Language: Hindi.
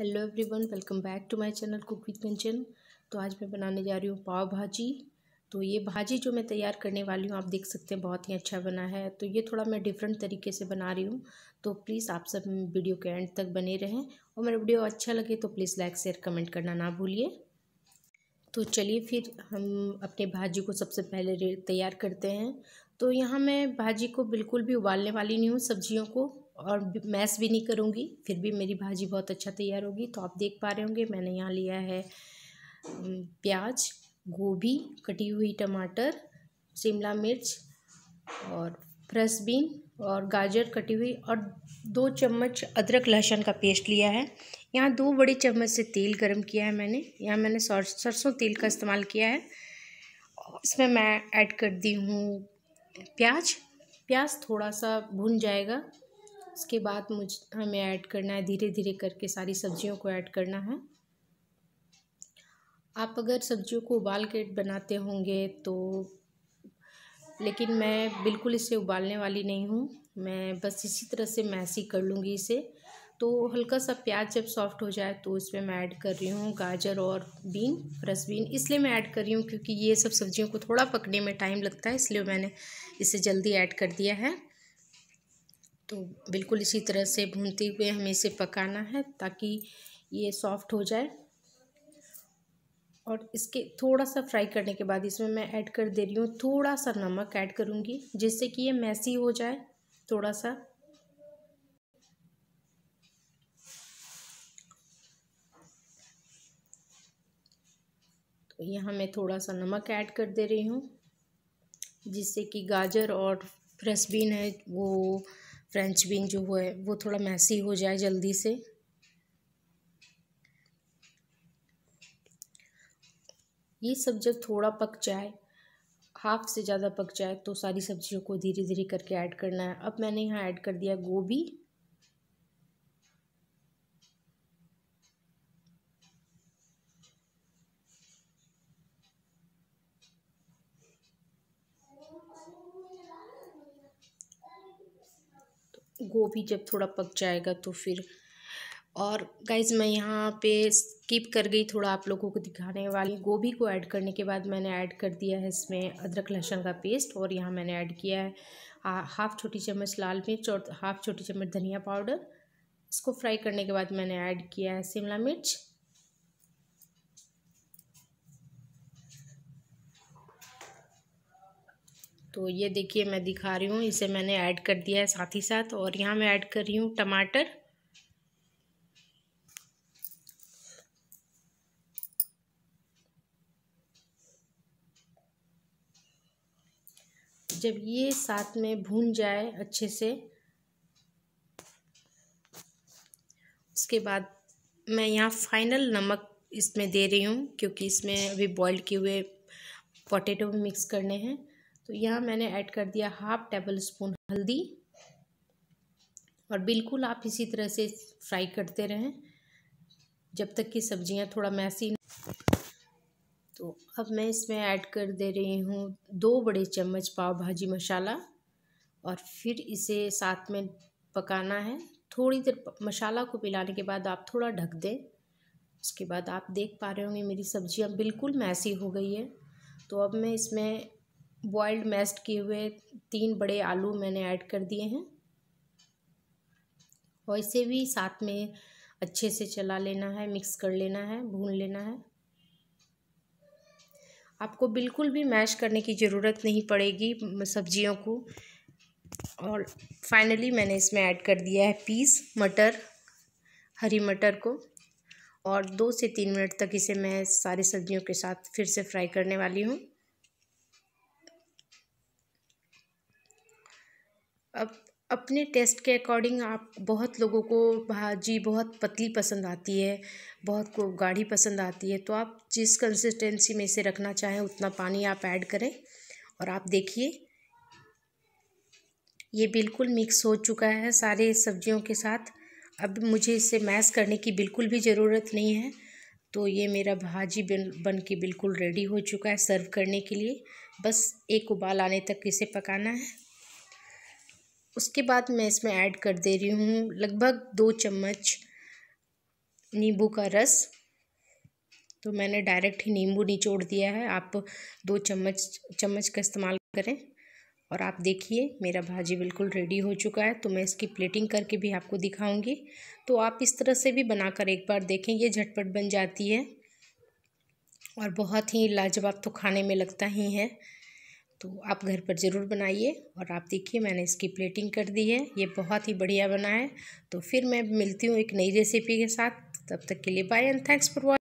hello everyone welcome back to my channel cook with Kanchan तो आज मैं बनाने जा रही हूँ पाव भाजी तो ये भाजी जो मैं तैयार करने वाली हूँ आप देख सकते हैं बहुत ही अच्छा बना है तो ये थोड़ा मैं डिफरेंट तरीके से बना रही हूँ तो प्लीज़ आप सब वीडियो के एंड तक बने रहें और मेरा वीडियो अच्छा लगे तो प्लीज़ लाइक शेयर कमेंट करना ना भूलिए तो चलिए फिर हम अपने भाजी को सबसे पहले तैयार करते हैं तो यहाँ मैं भाजी को बिल्कुल भी उबालने वाली नहीं हूँ सब्जियों को और मैस भी नहीं करूँगी फिर भी मेरी भाजी बहुत अच्छा तैयार होगी तो आप देख पा रहे होंगे मैंने यहाँ लिया है प्याज गोभी कटी हुई टमाटर शिमला मिर्च और फ्रेश बीन और गाजर कटी हुई और दो चम्मच अदरक लहसुन का पेस्ट लिया है यहाँ दो बड़े चम्मच से तेल गरम किया है मैंने यहाँ मैंने सरसों तेल का इस्तेमाल किया है इसमें मैं ऐड कर दी हूँ प्याज प्याज थोड़ा सा भुन जाएगा उसके बाद मुझ हमें ऐड करना है धीरे धीरे करके सारी सब्जियों को ऐड करना है आप अगर सब्जियों को उबाल के बनाते होंगे तो लेकिन मैं बिल्कुल इसे उबालने वाली नहीं हूँ मैं बस इसी तरह से मैसी कर लूँगी इसे तो हल्का सा प्याज जब सॉफ्ट हो जाए तो इसमें मैं ऐड कर रही हूँ गाजर और बीन फ्रेश बीन इसलिए मैं ऐड कर रही हूँ क्योंकि ये सब सब्जियों को थोड़ा पकने में टाइम लगता है इसलिए मैंने इसे जल्दी ऐड कर दिया है तो बिल्कुल इसी तरह से भूनते हुए हमें इसे पकाना है ताकि ये सॉफ्ट हो जाए और इसके थोड़ा सा फ्राई करने के बाद इसमें मैं ऐड कर दे रही हूँ थोड़ा सा नमक ऐड करूँगी जिससे कि ये मैसी हो जाए थोड़ा सा तो यहाँ मैं थोड़ा सा नमक ऐड कर दे रही हूँ जिससे कि गाजर और फ्रेश बीन है वो फ्रेंच बीन जो है वो थोड़ा मैसी हो जाए जल्दी से ये सब जब थोड़ा पक जाए हाफ से ज़्यादा पक जाए तो सारी सब्जियों को धीरे धीरे करके ऐड करना है अब मैंने यहाँ ऐड कर दिया गोभी गोभी जब थोड़ा पक जाएगा तो फिर और गाइज मैं यहाँ पे स्किप कर गई थोड़ा आप लोगों को दिखाने वाली गोभी को ऐड करने के बाद मैंने ऐड कर दिया है इसमें अदरक लहसुन का पेस्ट और यहाँ मैंने ऐड किया है हाफ़ छोटी चम्मच लाल मिर्च और हाफ़ छोटी चम्मच धनिया पाउडर इसको फ्राई करने के बाद मैंने ऐड किया है शिमला मिर्च तो ये देखिए मैं दिखा रही हूँ इसे मैंने ऐड कर दिया है साथ ही साथ और यहाँ मैं ऐड कर रही हूँ टमाटर जब ये साथ में भून जाए अच्छे से उसके बाद मैं यहाँ फाइनल नमक इसमें दे रही हूँ क्योंकि इसमें अभी बॉईल किए हुए पोटैटो मिक्स करने हैं तो यहाँ मैंने ऐड कर दिया हाफ टेबल स्पून हल्दी और बिल्कुल आप इसी तरह से फ्राई करते रहें जब तक कि सब्जियाँ थोड़ा मैसी तो अब मैं इसमें ऐड कर दे रही हूँ दो बड़े चम्मच पाव भाजी मसाला और फिर इसे साथ में पकाना है थोड़ी देर मसाला को पिलाने के बाद आप थोड़ा ढक दें उसके बाद आप देख पा रहे होंगे मेरी सब्ज़ियाँ बिल्कुल मैसी हो गई है तो अब मैं इसमें बॉइल्ड मैस्ड किए हुए तीन बड़े आलू मैंने ऐड कर दिए हैं और इसे भी साथ में अच्छे से चला लेना है मिक्स कर लेना है भून लेना है आपको बिल्कुल भी मैश करने की ज़रूरत नहीं पड़ेगी सब्जियों को और फाइनली मैंने इसमें ऐड कर दिया है पीस मटर हरी मटर को और दो से तीन मिनट तक इसे मैं सारी सब्जियों के साथ फिर से फ्राई करने वाली हूँ अब अपने टेस्ट के अकॉर्डिंग आप बहुत लोगों को भाजी बहुत पतली पसंद आती है बहुत को गाढ़ी पसंद आती है तो आप जिस कंसिस्टेंसी में इसे रखना चाहें उतना पानी आप ऐड करें और आप देखिए ये बिल्कुल मिक्स हो चुका है सारे सब्जियों के साथ अब मुझे इसे मैश करने की बिल्कुल भी ज़रूरत नहीं है तो ये मेरा भाजी बन बन के बिल्कुल रेडी हो चुका है सर्व करने के लिए बस एक उबाल आने तक इसे पकाना है उसके बाद मैं इसमें ऐड कर दे रही हूँ लगभग दो चम्मच नींबू का रस तो मैंने डायरेक्ट ही नींबू निचोड़ दिया है आप दो चम्मच चम्मच का इस्तेमाल करें और आप देखिए मेरा भाजी बिल्कुल रेडी हो चुका है तो मैं इसकी प्लेटिंग करके भी आपको दिखाऊंगी तो आप इस तरह से भी बनाकर एक बार देखें ये झटपट बन जाती है और बहुत ही लाजवाब तो खाने में लगता ही है तो आप घर पर ज़रूर बनाइए और आप देखिए मैंने इसकी प्लेटिंग कर दी है ये बहुत ही बढ़िया बना है तो फिर मैं मिलती हूँ एक नई रेसिपी के साथ तब तक के लिए bye and thanks for watch